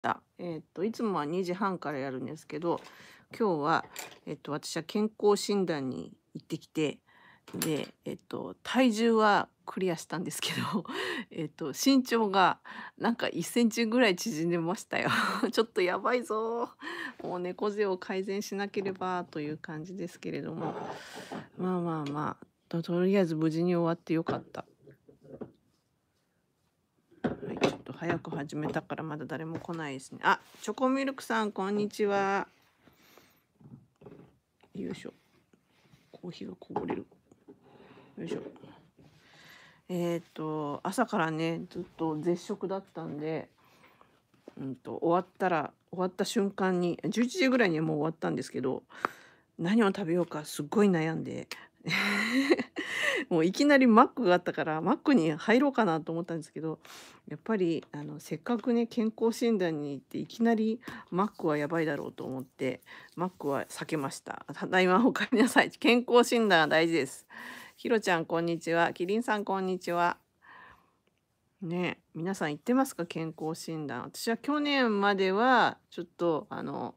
た。えー、といつもは2時半からやるんですけど、今日はえー、と私は健康診断に行ってきて、でえー、と体重はクリアしたんですけど、えと身長がなんか1センチぐらい縮んでましたよ。ちょっとやばいぞ。もう猫背を改善しなければという感じですけれども、まあまあまあ。とりあえず無事に終わってよかった。早く始めたからまだ誰も来ないですねあチョコミルクさんこんにちはよいしょコーヒーがこぼれるよいしょえっ、と朝からねずっと絶食だったんでうんと終わったら終わった瞬間に11時ぐらいにはもう終わったんですけど何を食べようかすっごい悩んでもういきなりマックがあったからマックに入ろうかなと思ったんですけどやっぱりあのせっかくね健康診断に行っていきなりマックはやばいだろうと思ってマックは避けましたただいまおかえりなさい健康診断は大事ですひろちゃんこんにちはキリンさんこんにちはね皆さん行ってますか健康診断私は去年まではちょっとあの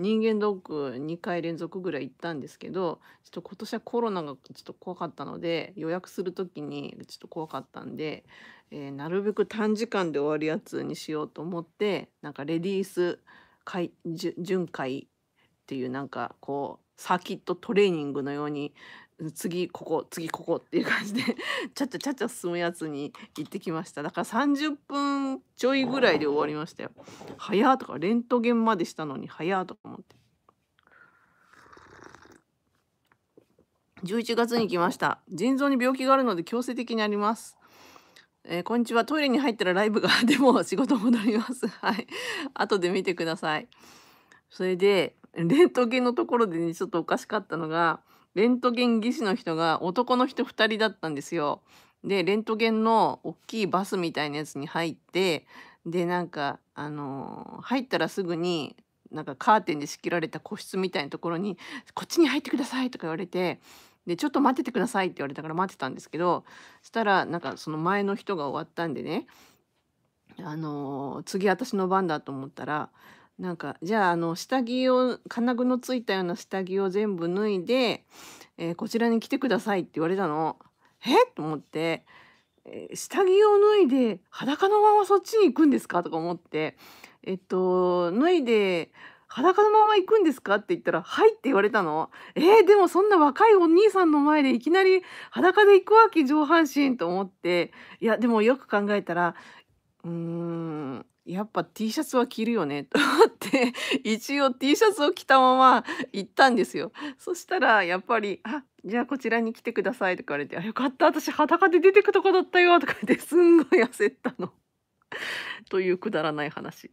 人間ドック2回連続ぐらい行ったんですけどちょっと今年はコロナがちょっと怖かったので予約する時にちょっと怖かったんで、えー、なるべく短時間で終わるやつにしようと思ってなんかレディース会巡回っていうなんかこうサーキットトレーニングのように次ここ次ここっていう感じで ちゃっちゃちゃちゃ進むやつに行ってきましただから30分ちょいぐらいで終わりましたよ早とかレントゲンまでしたのに早とか思って11月に来ました腎臓に病気があるので強制的にありますえー、こんにちはトイレに入ったらライブが でも仕事戻ります はい後で見てくださいそれでレントゲンのところでねちょっとおかしかったのがレントゲン技師の人が男の人2人だったんですよ。でレントゲンの大きいバスみたいなやつに入ってでなんかあのー、入ったらすぐになんかカーテンで仕切られた個室みたいなところに「こっちに入ってください」とか言われてでちょっと待っててくださいって言われたから待ってたんですけどそしたらなんかその前の人が終わったんでねあのー、次私の番だと思ったらなんかじゃああの下着を金具のついたような下着を全部脱いで、えー、こちらに来てくださいって言われたのえと思って、えー、下着を脱いで裸のままそっちに行くんですかとか思ってえっと脱いで裸のまま行くんですか?」って言ったら「はい」って言われたの。えー、でもそんな若いお兄さんの前でいきなり裸で行くわけ上半身と思っていやでもよく考えたらうーんやっぱ T シャツは着るよね と思って一応 T シャツを着たまま行ったんですよそしたらやっぱり「あじゃあこちらに来てください」とか言われて「あよかった私裸で出てくとこだったよ」とか言ってすんごい焦ったの というくだらない話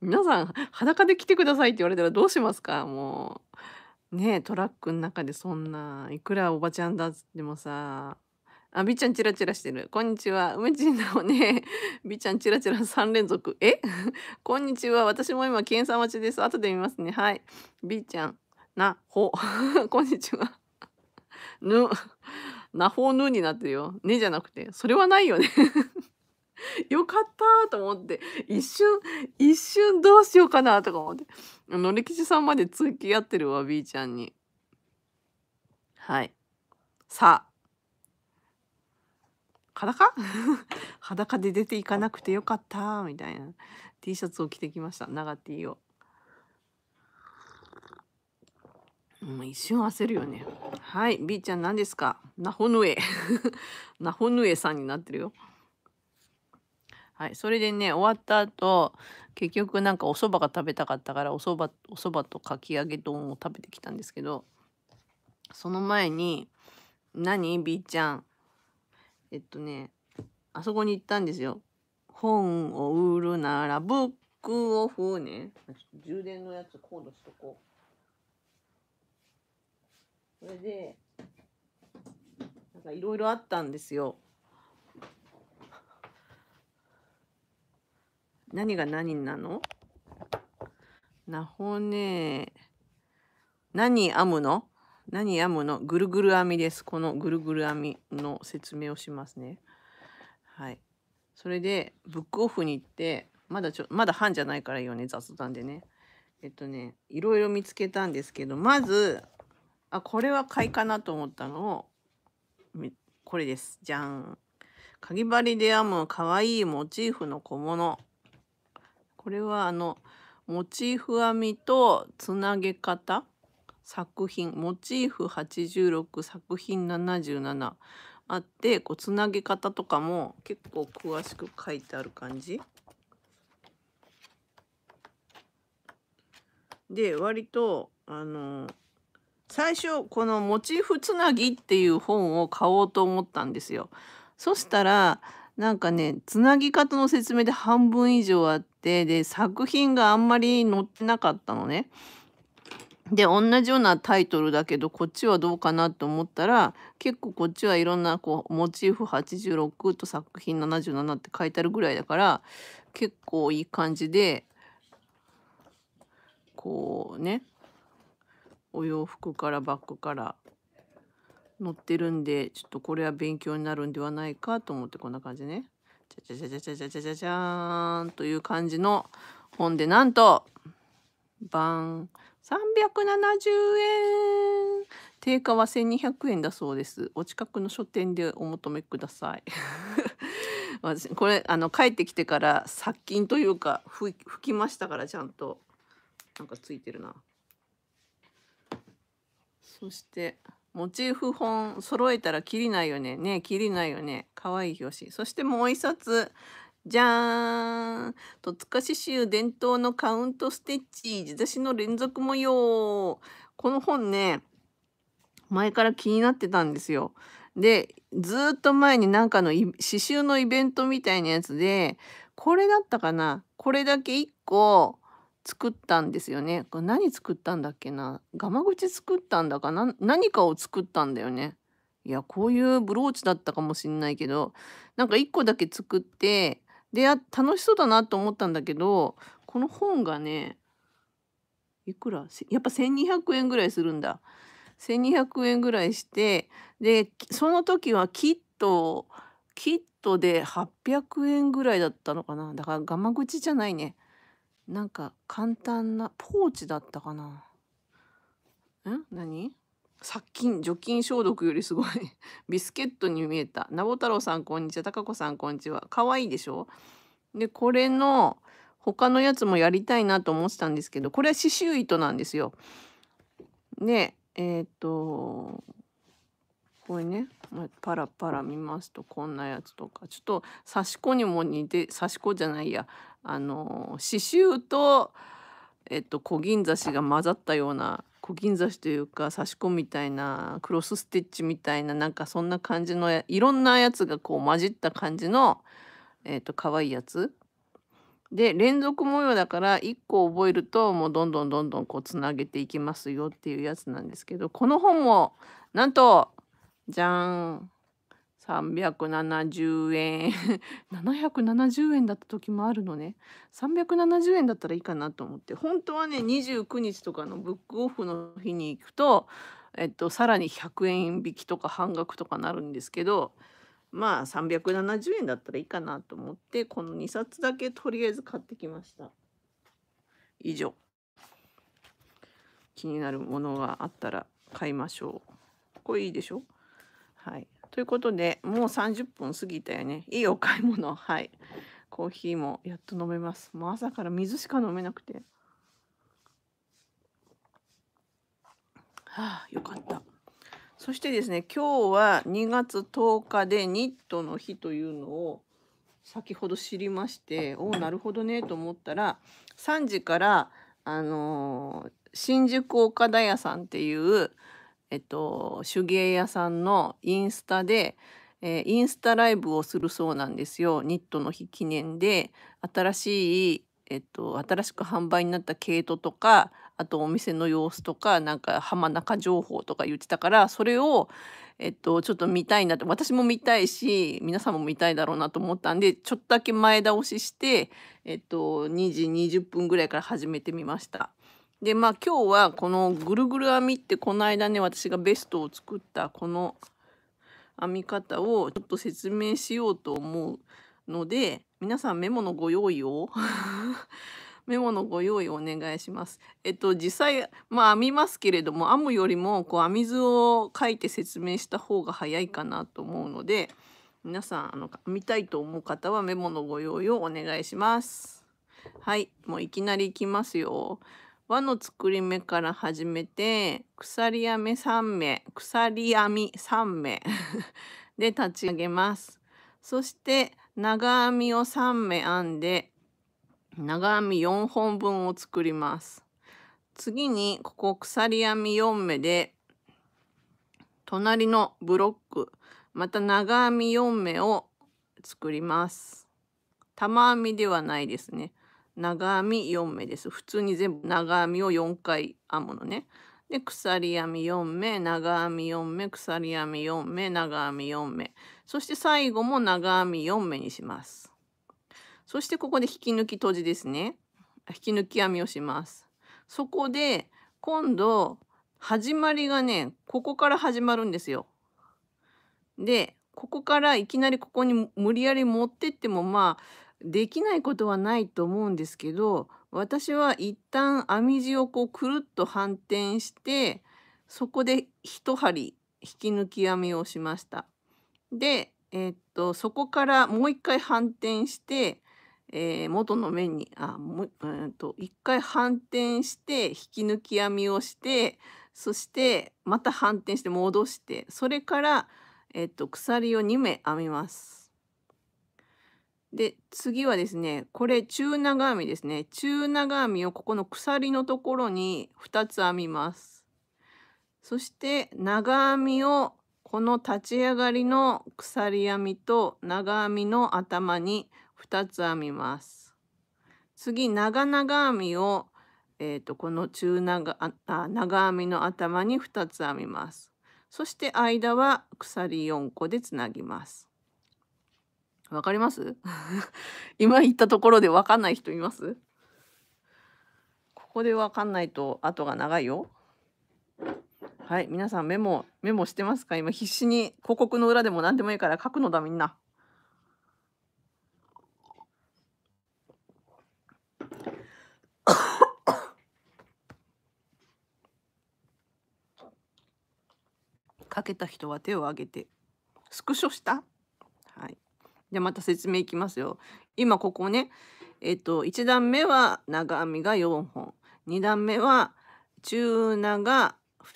皆さん裸で来てくださいって言われたらどうしますかもうねトラックの中でそんないくらおばちゃんだっつってもさあ、びちゃんチラチラしてる。こんにちは。梅ちんだおね。び ちゃんチラチラ3連続。え こんにちは。私も今、検査待ちです。後で見ますね。はい。びちゃん、な、ほ。こんにちは。ぬ。なほぬになってるよ。ねじゃなくて。それはないよね。よかったと思って一瞬一瞬どうしようかなとか思ってのりきさんまで付き合ってるわ B ちゃんにはいさあ裸 裸で出ていかなくてよかったみたいな T シャツを着てきました長 T を。もう一瞬焦るよね。はい、B ちゃん何ですかナホヌエ。ナホヌエさんになってるよ。はい、それでね、終わった後、結局なんかお蕎麦が食べたかったから、お蕎麦、お蕎麦とかき揚げ丼を食べてきたんですけど、その前に、何 ?B ちゃん。えっとねあそこに行ったんですよ。本を売るならブックオフね。充電のやつコードしとこう。それでなんかいろいろあったんですよ。何が何なのなほね何編むの何編むのぐるぐる編みです。このぐるぐる編みの説明をしますね。はい。それで、ブックオフに行って、まだちょ、まだ半じゃないからいいよね、雑談でね。えっとね、いろいろ見つけたんですけど、まず、あ、これは買いかなと思ったのを、これです。じゃん。かぎ針で編むかわいいモチーフの小物。これはあの、モチーフ編みとつなげ方作品モチーフ86作品77あってこうつなげ方とかも結構詳しく書いてある感じで割とあの最初この「モチーフつなぎ」っていう本を買おうと思ったんですよ。そしたらなんかねつなぎ方の説明で半分以上あってで作品があんまり載ってなかったのね。で同じようなタイトルだけどこっちはどうかなと思ったら結構こっちはいろんなこうモチーフ86と作品77って書いてあるぐらいだから結構いい感じでこうねお洋服からバッグから載ってるんでちょっとこれは勉強になるんではないかと思ってこんな感じね。じゃじゃじゃじゃじゃじゃじゃじゃーんという感じの本でなんとバ370円定価は1200円だそうですお近くの書店でお求めください 私これあの帰ってきてから殺菌というか拭きましたからちゃんとなんかついてるなそしてモチーフ本揃えたら切りないよねね切りないよね可愛い表紙そしてもう一冊じゃーん戸塚刺繍伝統のカウントステッチ地差しの連続模様この本ね前から気になってたんですよ。でずっと前になんかの刺繍のイベントみたいなやつでこれだったかなこれだけ1個作ったんですよね。これ何作ったんだっけなガマ口作ったんだかな何かを作ったんだよね。いやこういうブローチだったかもしんないけどなんか1個だけ作ってで楽しそうだなと思ったんだけどこの本がねいくらやっぱ1200円ぐらいするんだ。1200円ぐらいしてでその時はキットキットで800円ぐらいだったのかなだからがま口じゃないねなんか簡単なポーチだったかなん何殺菌除菌消毒よりすごい ビスケットに見えたなぼ太郎さんこんにちはたかこさんこんにちはかわいいでしょでこれの他のやつもやりたいなと思ってたんですけどこれは刺繍糸なんですよ。でえっ、とこれね、パラパラ見ますとこんなやつとかちょっと刺し子にも似て刺し子じゃないやあの刺繍とえっ、とと小銀刺しが混ざったような小銀刺しというか刺し子みたいなクロスステッチみたいななんかそんな感じのいろんなやつがこう混じった感じのえっ、ー、と可愛いやつで連続模様だから1個覚えるともうどんどんどんどんこうつなげていきますよっていうやつなんですけどこの本もなんとじゃん370円770円だった時もあるのね370円だったらいいかなと思って本当はね29日とかのブックオフの日に行くと、えっと、さらに100円引きとか半額とかなるんですけどまあ370円だったらいいかなと思ってこの2冊だけとりあえず買ってきました以上気になるものがあったら買いましょうこれいいでしょはいということでもう30分過ぎたよねいいお買い物はいコーヒーもやっと飲めますもう朝から水しか飲めなくてはあよかったそしてですね今日は2月10日でニットの日というのを先ほど知りましておおなるほどねと思ったら3時からあのー、新宿岡田屋さんっていうえっと、手芸屋さんのインスタで、えー、インスタライブをするそうなんですよニットの日記念で新しい、えっと、新しく販売になった毛糸とかあとお店の様子とかなんか浜中情報とか言ってたからそれを、えっと、ちょっと見たいなって私も見たいし皆さんも見たいだろうなと思ったんでちょっとだけ前倒しして、えっと、2時20分ぐらいから始めてみました。でまあ今日はこのぐるぐる編みってこの間ね私がベストを作ったこの編み方をちょっと説明しようと思うので皆さんメモのご用意を メモのご用意をお願いします。えっと実際まあ編みますけれども編むよりもこう編み図を書いて説明した方が早いかなと思うので皆さんあの編みたいと思う方はメモのご用意をお願いします。はいもういきなりいきますよ。輪の作り目から始めて鎖編み3目鎖編み3目 で立ち上げますそして長編みを3目編んで長編み4本分を作ります次にここ鎖編み4目で隣のブロックまた長編み4目を作ります玉編みではないですね長編み4目です普通に全部長編みを4回編むのねで鎖編み4目長編み4目鎖編み4目長編み4目そして最後も長編み4目にしますそしてここで引き抜き閉じですね引き抜き編みをしますそこで今度始まりがねここから始まるんですよでここからいきなりここに無理やり持ってってもまあできないことはないと思うんですけど私は一旦編み地をこうくるっと反転してそこで1針引き抜き編みをしました。で、えー、っとそこからもう一回反転して、えー、元の面にあもう、えっと一回反転して引き抜き編みをしてそしてまた反転して戻してそれから、えー、っと鎖を2目編みます。で次はですねこれ中長編みですね中長編みをここの鎖のところに2つ編みますそして長編みをこの立ち上がりの鎖編みと長編みの頭に2つ編みます次長々編みをえーと、とこの中長あ長編みの頭に2つ編みますそして間は鎖4個でつなぎますわかります 今言ったところでわかんない人いますここでわかんないと後が長いよ。はい、皆さんメモメモしてますか今必死に広告の裏でも何でもいいから書くのだみんな。かけた人は手を挙げてスクショしたはいじまた説明いきますよ。今ここね、えっと、1段目は長編みが4本2段目は中長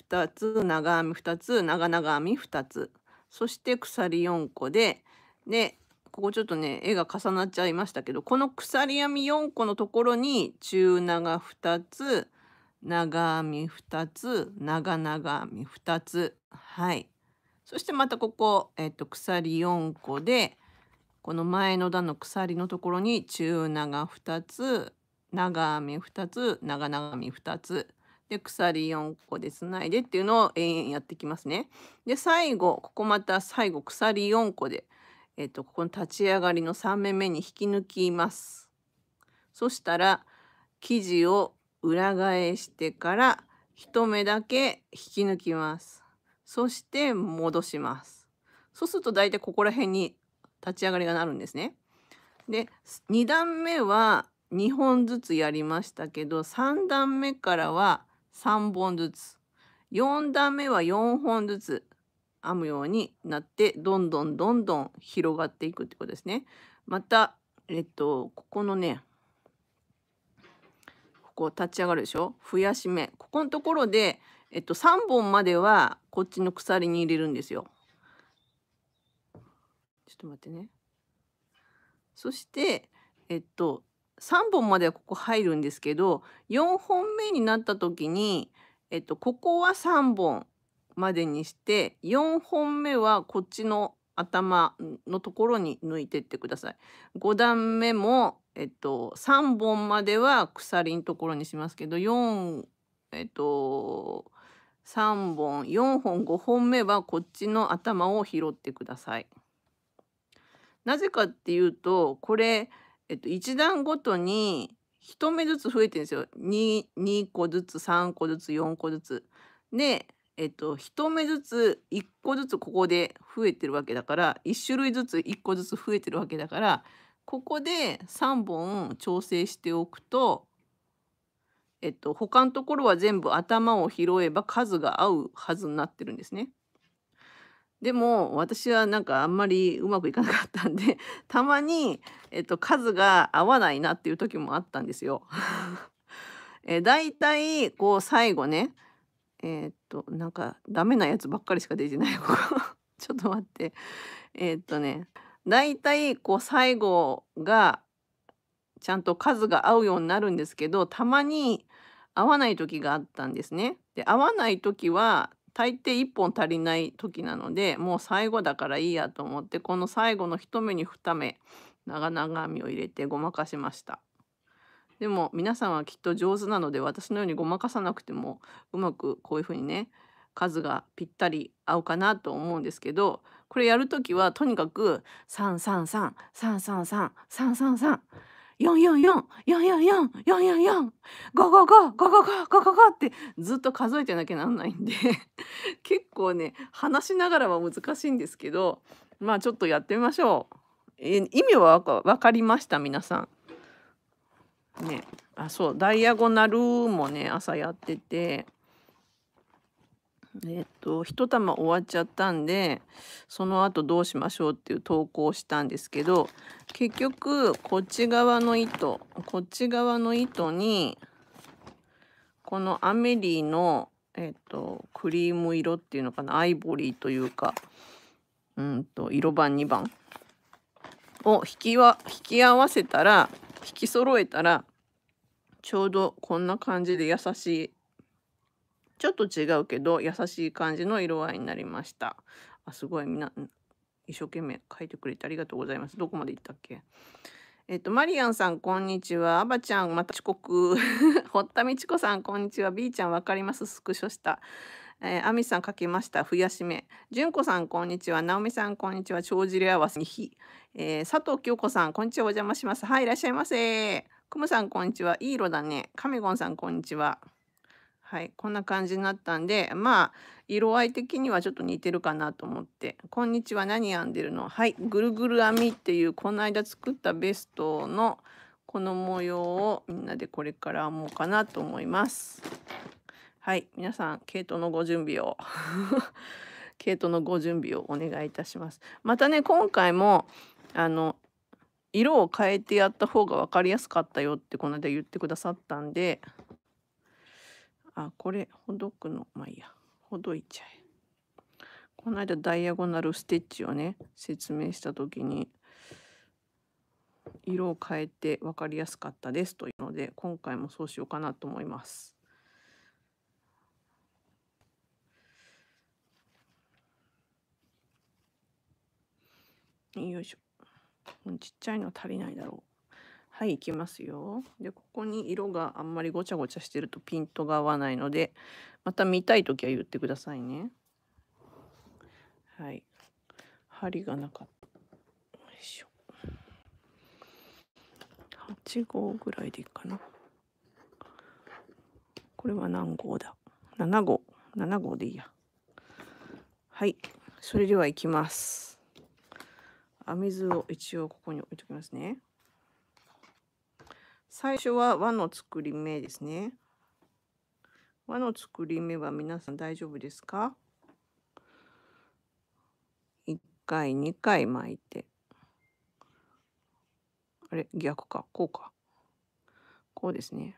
2つ長編み2つ長長編み2つそして鎖4個ででここちょっとね絵が重なっちゃいましたけどこの鎖編み4個のところに中長2つ長編み2つ長長編み2つはいそしてまたここ、えっと、鎖4個でこの前の段の鎖のところに中長2つ長編み2つ長長編み2つで鎖4個でつないでっていうのを延々やってきますね。で最後ここまた最後鎖4個で、えっと、ここの立ち上がりの3目目に引き抜きます。そしたら生地を裏返してから1目だけ引き抜きます。そして戻します。そうすると大体ここら辺に立ち上がりがなるんですね。で2段目は2本ずつやりましたけど3段目からは3本ずつ4段目は4本ずつ編むようになってどんどんどんどん広がっていくってことですね。またえっとここのねここ立ち上がるでしょ増やし目ここのところで、えっと、3本まではこっちの鎖に入れるんですよ。ょっと待ってね。そして、えっと、3本まではここ入るんですけど、4本目になった時に、えっと、ここは3本までにして、4本目はこっちの頭のところに抜いてってください。5段目も、えっと、3本までは鎖のところにしますけど、4、えっと、3本4本5本目はこっちの頭を拾ってください。なぜかっていうとこれ、えっと、1段ごとに1目ずつ増えてるんですよ 2, 2個ずつ3個ずつ4個ずつ。で、えっと、1目ずつ1個ずつここで増えてるわけだから1種類ずつ1個ずつ増えてるわけだからここで3本調整しておくと、えっと、他のところは全部頭を拾えば数が合うはずになってるんですね。でも私はなんかあんまりうまくいかなかったんで たまに、えっと、数が合わないなっていう時もあったんですよ。えだいたいこう最後ねえー、っとなんかダメなやつばっかりしか出てない ちょっと待ってえー、っとねだいたいこう最後がちゃんと数が合うようになるんですけどたまに合わない時があったんですね。で合わない時は大抵1本足りない時なのでもう最後だからいいやと思ってこの最後の1目に2目長々編みを入れてごまかしましたでも皆さんはきっと上手なので私のようにごまかさなくてもうまくこういうふうにね数がぴったり合うかなと思うんですけどこれやる時はとにかく333333333 4444444455555555ってずっと数えてなきゃなんないんで 結構ね話しながらは難しいんですけどまあちょっとやってみましょう。え意味はわかりました皆さん。ねあそうダイアゴナルもね朝やってて。えっと、一玉終わっちゃったんで、その後どうしましょうっていう投稿をしたんですけど、結局、こっち側の糸、こっち側の糸に、このアメリーの、えっと、クリーム色っていうのかな、アイボリーというか、うんと、色番2番を引きは、引き合わせたら、引き揃えたら、ちょうどこんな感じで優しいちょっと違うけど優しい感じの色合いになりましたあすごいみんな一生懸命書いてくれてありがとうございますどこまで行ったっけえっと、マリアンさん、こんにちは。アバちゃん、また遅刻。堀田美智子さん、こんにちは。B ちゃん、わかりますスクショした。えー、アミさん書きました。増やし目。純子さん、こんにちは。直美さん、こんにちは。帳尻合わせに火。えー、佐藤京子さん、こんにちは。お邪魔します。はい、いらっしゃいませ。くむさん、こんにちは。いい色だね。カメゴンさん、こんにちは。はい、こんな感じになったんで、まあ、色合い的にはちょっと似てるかなと思って。こんにちは、何編んでるのはい、ぐるぐる編みっていう、この間作ったベストのこの模様をみんなでこれから編もうかなと思います。はい、皆さん、毛糸のご準備を。毛 糸のご準備をお願いいたします。またね、今回も、あの、色を変えてやった方が分かりやすかったよってこの間言ってくださったんであ、これ、ほどくの、まあいいや、ほどいちゃえ。この間、ダイアゴナルステッチをね、説明した時に、色を変えて分かりやすかったですというので、今回もそうしようかなと思います。よいしょ。ちっちゃいの足りないだろう。はいいきますよでここに色があんまりごちゃごちゃしてるとピントが合わないのでまた見たい時は言ってくださいねはい針がなかったよいしょ8号ぐらいでいいかなこれは何号だ7号7号でいいやはいそれではいきます編み図を一応ここに置いときますね最初は輪の作り目ですね。輪の作り目は皆さん大丈夫ですか ?1 回2回巻いて。あれ逆か。こうか。こうですね。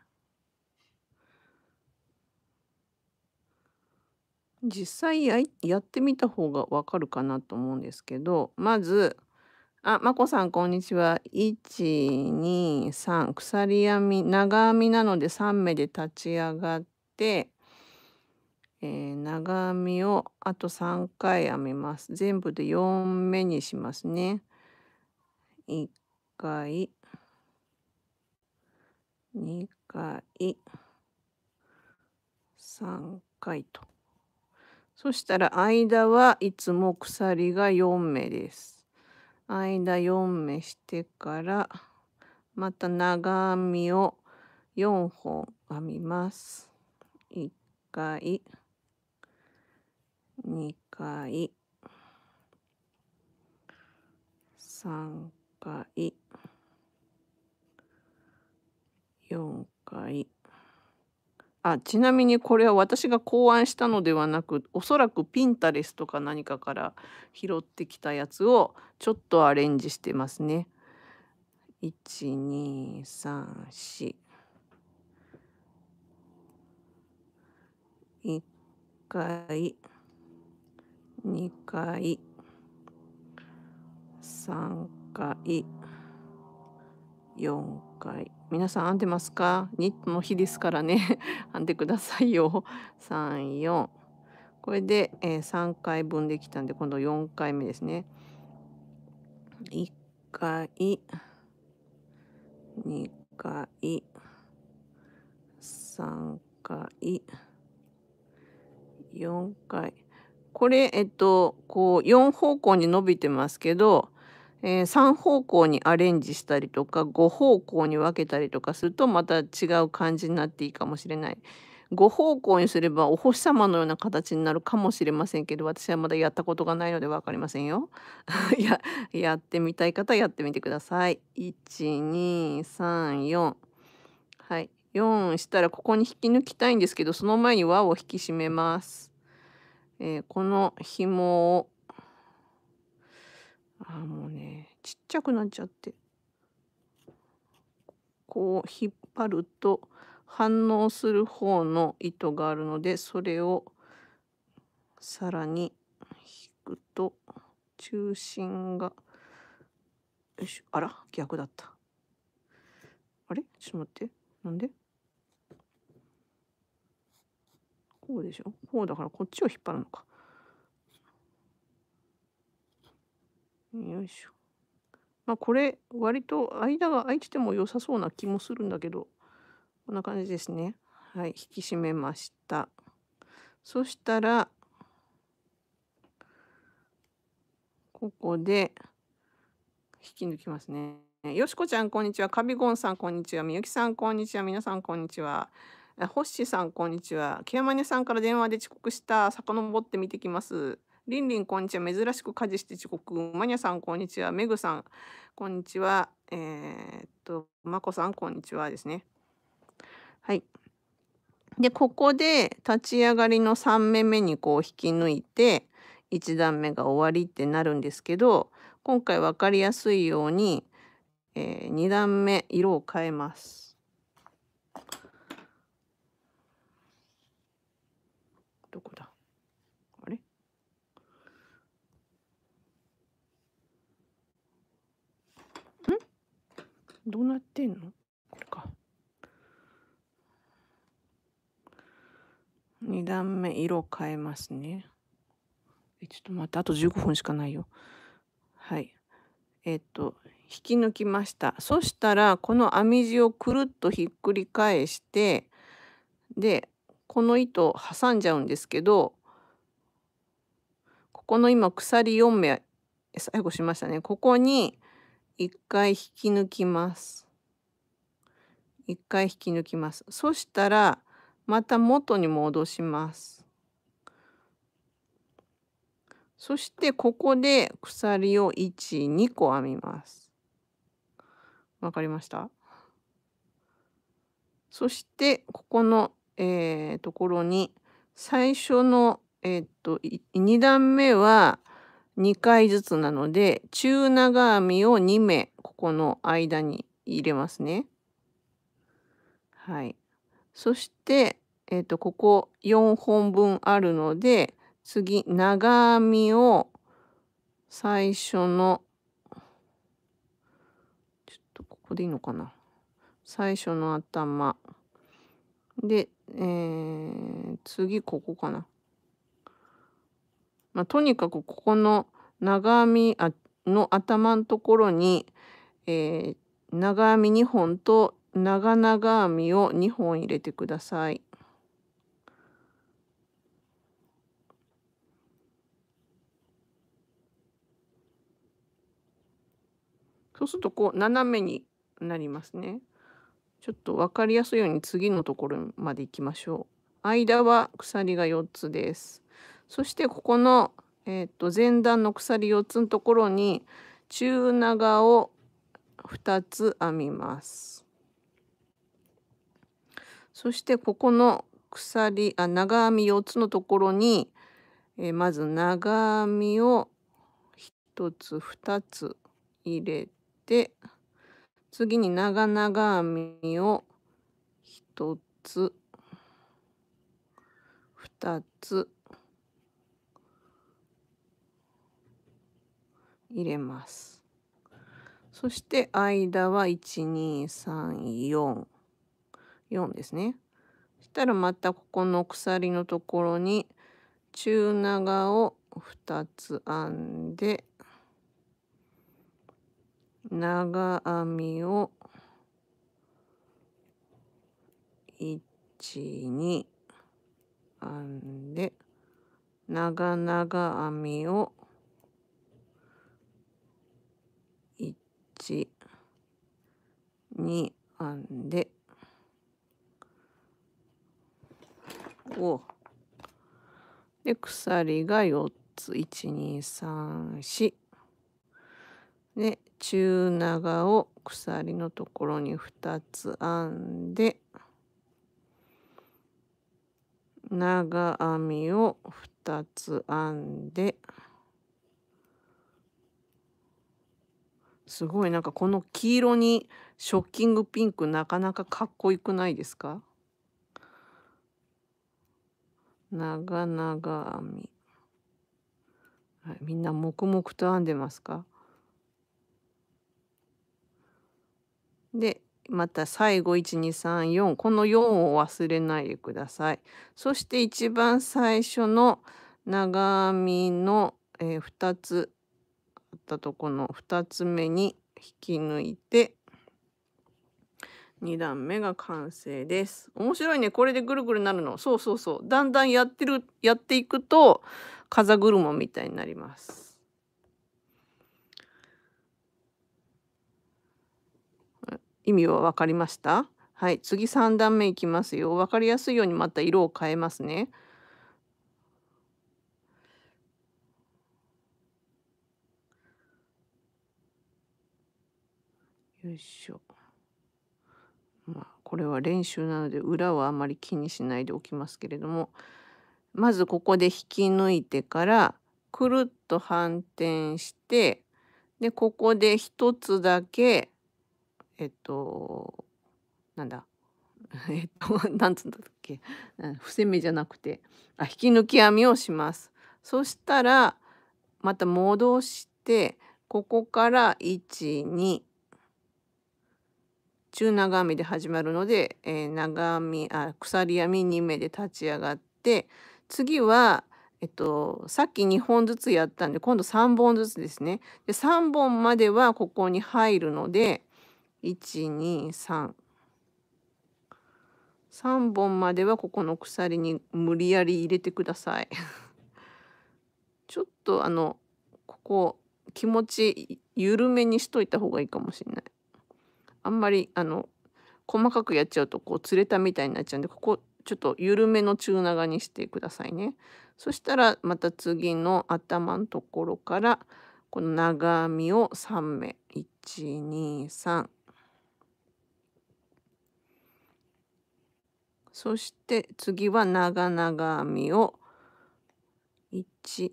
実際ややってみた方がわかるかなと思うんですけどまずあ、まこさん、こんにちは。1、2、3、鎖編み、長編みなので3目で立ち上がって、えー、長編みをあと3回編みます。全部で4目にしますね。1回、2回、3回と。そしたら間はいつも鎖が4目です。間4目してからまた長編みを4本編みます。1回2回3回4回。あちなみにこれは私が考案したのではなくおそらくピンタレスとか何かから拾ってきたやつをちょっとアレンジしてますね。1234 1回2回3回4回皆さん編んでますかニットの日ですからね編んでくださいよ34これで、えー、3回分できたんで今度4回目ですね1回2回3回4回これえっとこう4方向に伸びてますけどえー、3方向にアレンジしたりとか5方向に分けたりとかするとまた違う感じになっていいかもしれない。5方向にすればお星様のような形になるかもしれませんけど私はまだやったことがないので分かりませんよ。ややってみたい方やってみてください。1234はい4したらここに引き抜きたいんですけどその前に輪を引き締めます。えー、この紐をあもうねちっちゃくなっちゃってこう引っ張ると反応する方の糸があるのでそれをさらに引くと中心がよしあら逆だったあれちょっと待ってなんでこうでしょこうだからこっちを引っ張るのかよいしょ。まあこれ割と間が空いてても良さそうな気もするんだけどこんな感じですね。はい引き締めました。そしたらここで引き抜きますね。よしこちゃんこんにちは。カビゴンさんこんにちは。みゆきさんこんにちは。皆さんこんにちは。ホッシーさんこんにちは。ケアマネさんから電話で遅刻した。遡って見てきます。りんりんこんにちは。珍しく家事して遅刻。まにゃさんこんにちは。めぐさんこんにちは。えー、っと、まこさんこんにちはですね。はい。で、ここで立ち上がりの3目目にこう引き抜いて、1段目が終わりってなるんですけど、今回分かりやすいように、えー、2段目色を変えます。どうなってんのこれか。2段目色変えますね。え、ちょっと待って、あと15分しかないよ。はい。えっと、引き抜きました。そしたら、この編み地をくるっとひっくり返して、で、この糸を挟んじゃうんですけど、ここの今鎖4目、最後しましたね。ここに1回引き抜きます。1回引き抜きます。そしたらまた元に戻します。そしてここで鎖を12個編みます。わかりましたそしてここの、えー、ところに最初の、えー、っと2段目は2回ずつなので中長編みを2目ここの間に入れますね。はい、そして、えーと、ここ4本分あるので次長編みを最初のちょっとここでいいのかな最初の頭で、えー、次ここかなまあ、とにかくここの長編みの頭のところに、えー、長編み2本と長々編みを2本入れてください。そうするとこう斜めになりますね。ちょっと分かりやすいように次のところまで行きましょう。間は鎖が4つです。そしてここの、えーと、前段の鎖4つのところに中長を2つ編みます。そしてここの鎖あ長編み4つのところに、えー、まず長編みを1つ2つ入れて次に長々編みを1つ2つ入れます。そして間は12344ですね。そしたらまたここの鎖のところに中長を2つ編んで長編みを1 2編んで長々編みを1 2編んでおで鎖が4つ1234で中長を鎖のところに2つ編んで長編みを2つ編んで。すごいなんかこの黄色にショッキングピンクなかなかかっこよくないですか長々編み、はい、みんな黙々と編んでますかでまた最後1234この4を忘れないでくださいそして一番最初の長編みの、えー、2つったとこの2つ目に引き抜いて2段目が完成です。面白いね。これでぐるぐるなるの。そうそうそう。だんだんやってる、やっていくと、風車みたいになります。意味は分かりましたはい。次3段目いきますよ。分かりやすいようにまた色を変えますね。よいしょ。まあ、これは練習なので裏はあまり気にしないでおきますけれどもまずここで引き抜いてからくるっと反転してでここで1つだけえっとなんだ えっと何つうんだっけ伏せ目じゃなくてあ引き抜き編みをします。そしたらまた戻してここから12中長編みで始まるので、えー、長編みあ鎖編み2目で立ち上がって次は、えっと、さっき2本ずつやったんで今度3本ずつですね。で3本まではここに入るので1233本まではここの鎖に無理やり入れてください。ちょっとあのここ気持ち緩めにしといた方がいいかもしれない。あんまりあの細かくやっちゃうとこう釣れたみたいになっちゃうんでここちょっと緩めの中長にしてくださいね。そしたらまた次の頭のところからこの長編みを3目123そして次は長々編みを1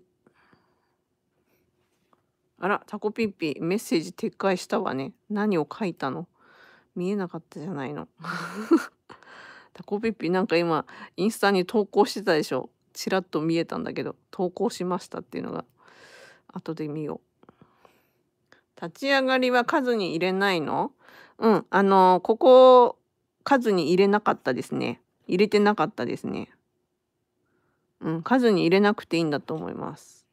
あらタコピーピーメッセージ撤回したわね何を書いたの見えなかったじゃないの タコピッピなんか今インスタに投稿してたでしょちらっと見えたんだけど投稿しましたっていうのが後で見よう立ち上がりは数に入れないのうんあのー、ここ数に入れなかったですね入れてなかったですねうん数に入れなくていいんだと思います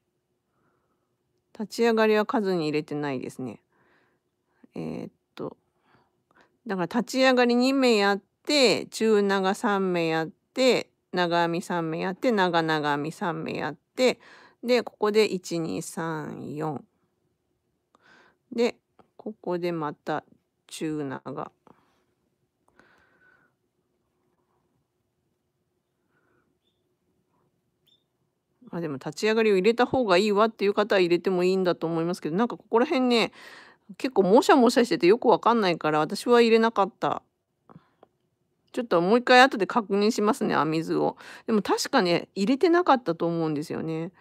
立ち上がりは数に入れてないですねえー、っだから立ち上がり2目やって中長3目やって長編み3目やって長長編み3目やってでここで1234でここでまた中長。あでも立ち上がりを入れた方がいいわっていう方は入れてもいいんだと思いますけどなんかここら辺ね結構もしゃもしゃしててよくわかんないから私は入れなかった。ちょっともう一回後で確認しますね、編み図を。でも確かね、入れてなかったと思うんですよね。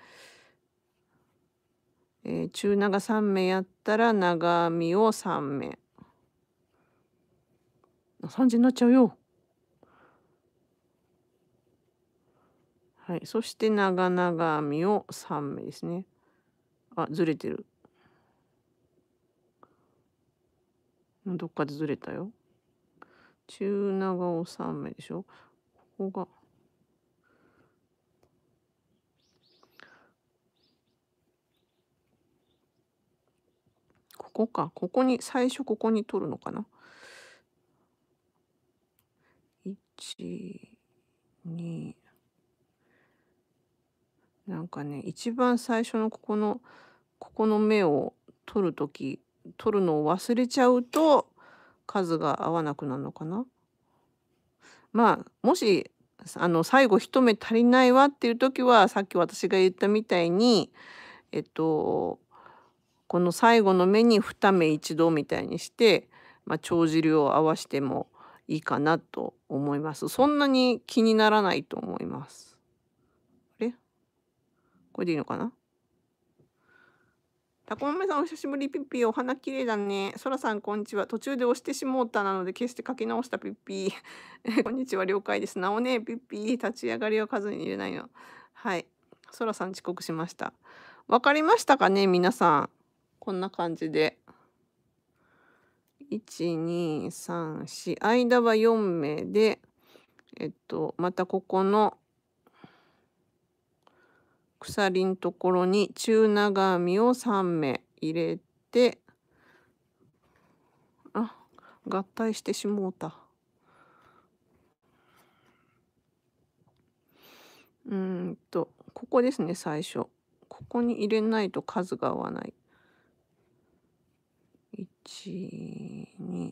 えー、中長3目やったら長編みを3目。3時になっちゃうよ。はい、そして長々編みを3目ですね。あ、ずれてる。どっかでずれたよ。中長を3目でしょ。ここが。ここか。ここに、最初ここに取るのかな。1、2、なんかね、一番最初のここの、ここの目を取る時取るのを忘れちゃうと数が合わなくなるのかな。まあもしあの最後一目足りないわっていう時はさっき私が言ったみたいにえっとこの最後の目に2目一度みたいにして、まあ、帳尻を合わしてもいいかなと思います。そんなに気にならないと思います。あれこれでいいのかなタコマメさんお久しぶりピッピーお花綺麗だね。そらさんこんにちは。途中で押してしもうたなので決して書き直したピッピー。こんにちは了解です。なおねピッピー立ち上がりを数に入れないの。はい。そらさん遅刻しました。わかりましたかね皆さん。こんな感じで。1234間は4名でえっとまたここの鎖のところに中長編みを3目入れてあ合体してしもうた。うんとここですね最初ここに入れないと数が合わない123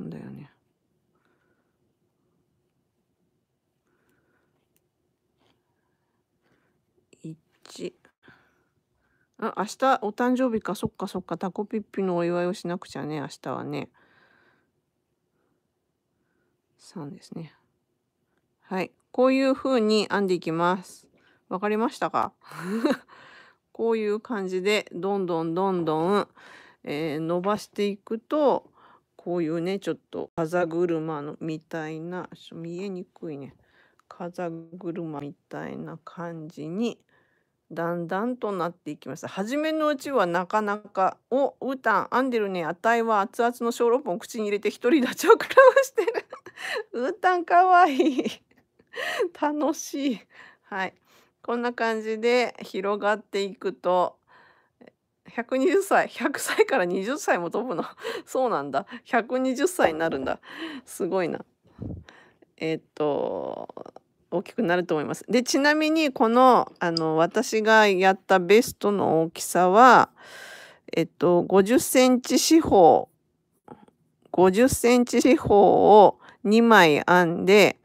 だよねあ明日お誕生日かそっかそっかタコピッピのお祝いをしなくちゃね明日はね3ですねはいこういう風に編んでいきますわかりましたか こういう感じでどんどんどんどん、えー、伸ばしていくとこういうねちょっと風車のみたいな見えにくいね風車みたいな感じにだんだんとなっていきました初めのうちはなかなか「おウータン編んでるねあたいは熱々の小籠包を口に入れて独り立ちを食らわしてるウータンかわいい楽しいはいこんな感じで広がっていくと120歳100歳から20歳も飛ぶのそうなんだ120歳になるんだすごいなえっ、と大きくなると思います。でちなみにこのあの私がやったベストの大きさはえっと50センチ四方50センチ四方を2枚編んで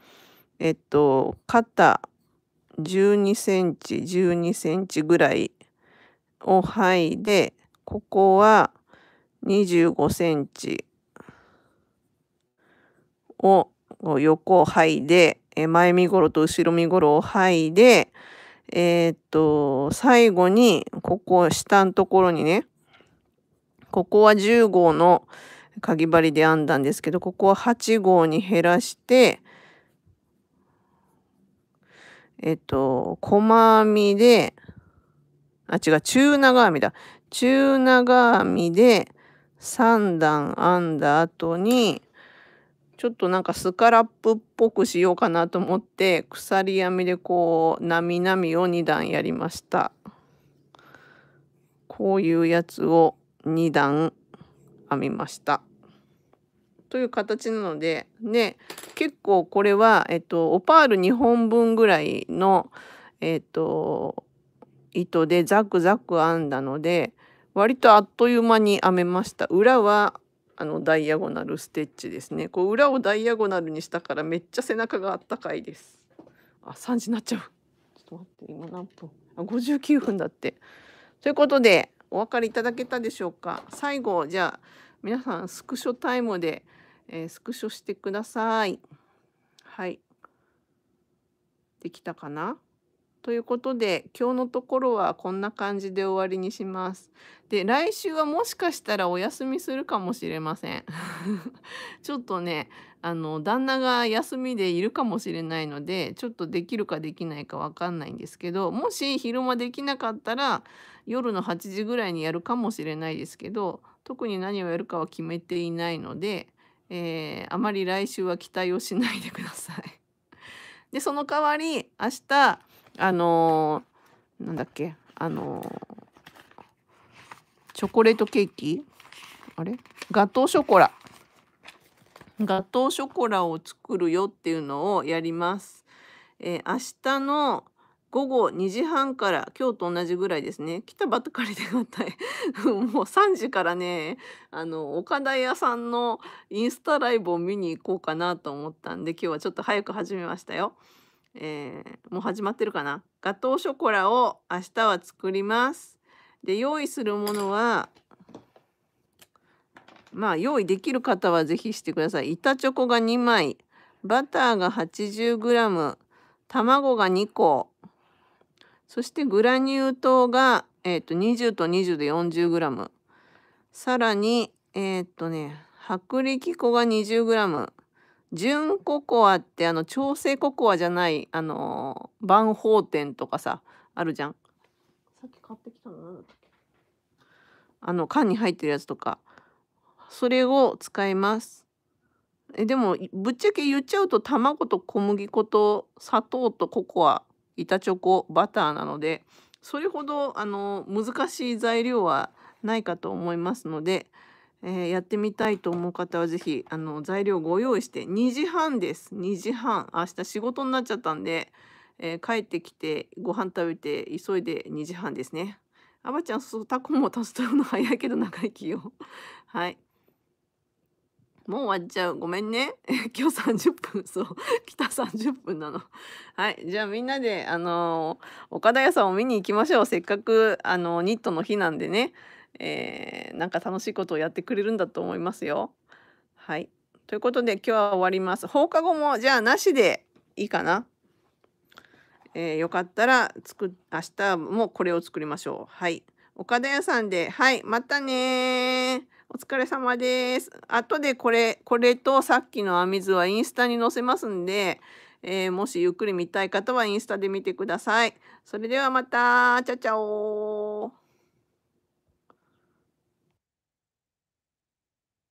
えっと肩12センチ12センチぐらいを剥いでここは25センチを横を剥いでえ前身ごろと後ろ身ごろを剥いで、えー、っと、最後に、ここ、下のところにね、ここは10号のかぎ針で編んだんですけど、ここは8号に減らして、えっと、細編みで、あ、違う、中長編みだ。中長編みで3段編んだ後に、ちょっとなんかスカラップっぽくしようかなと思って鎖編みでこうなみなみを2段やりましたこういうやつを2段編みましたという形なのでね結構これは、えっと、オパール2本分ぐらいの、えっと、糸でザクザク編んだので割とあっという間に編めました裏はあのダイアゴナルステッチですねこう裏をダイアゴナルにしたからめっちゃ背中があったかいですあ3時になっちゃうちょっと待って今何分あ59分だってということでお分かりいただけたでしょうか最後じゃあ皆さんスクショタイムで、えー、スクショしてくださいはいできたかなということで今日のところはこんな感じで終わりにします。で来週はもしかしたらお休みするかもしれません。ちょっとねあの旦那が休みでいるかもしれないのでちょっとできるかできないかわかんないんですけどもし昼間できなかったら夜の8時ぐらいにやるかもしれないですけど特に何をやるかは決めていないので、えー、あまり来週は期待をしないでください。でその代わり明日あのー、なんだっけあのー、チョコレートケーキあれガトーショコラガトーショコラを作るよっていうのをやります。えー、明日の午後2時半から今日と同じぐらいですね来たばっかりでまた もう3時からねあの岡田屋さんのインスタライブを見に行こうかなと思ったんで今日はちょっと早く始めましたよ。えー、もう始まってるかなガトーショコラを明日は作りますで用意するものはまあ用意できる方は是非してください板チョコが2枚バターが 80g 卵が2個そしてグラニュー糖が、えー、と20と20で 40g さらにえー、っとね薄力粉が 20g 純ココアってあの調整ココアじゃないあの万宝店とかさあるじゃんさっき買ってきたの何だったっけあの缶に入ってるやつとかそれを使いますえでもぶっちゃけ言っちゃうと卵と小麦粉と砂糖とココア板チョコバターなのでそれほどあの難しい材料はないかと思いますのでえー、やってみたいと思う方は是非あの材料ご用意して2時半です2時半明日仕事になっちゃったんで、えー、帰ってきてご飯食べて急いで2時半ですねあばちゃんそうタコも足すとの早いけど長生きよ はいもう終わっちゃうごめんね 今日30分そう来た30分なのはいじゃあみんなであのー、岡田屋さんを見に行きましょうせっかくあのー、ニットの日なんでねえー、なんか楽しいことをやってくれるんだと思いますよ。はい。ということで今日は終わります。放課後もじゃあなしでいいかな。えー、よかったら作明日もこれを作りましょう。はい。岡田屋さんで、はい、またねお疲れ様です。後でこれ、これとさっきの編み図はインスタに載せますんで、えー、もしゆっくり見たい方はインスタで見てください。それではまた、チャチャオ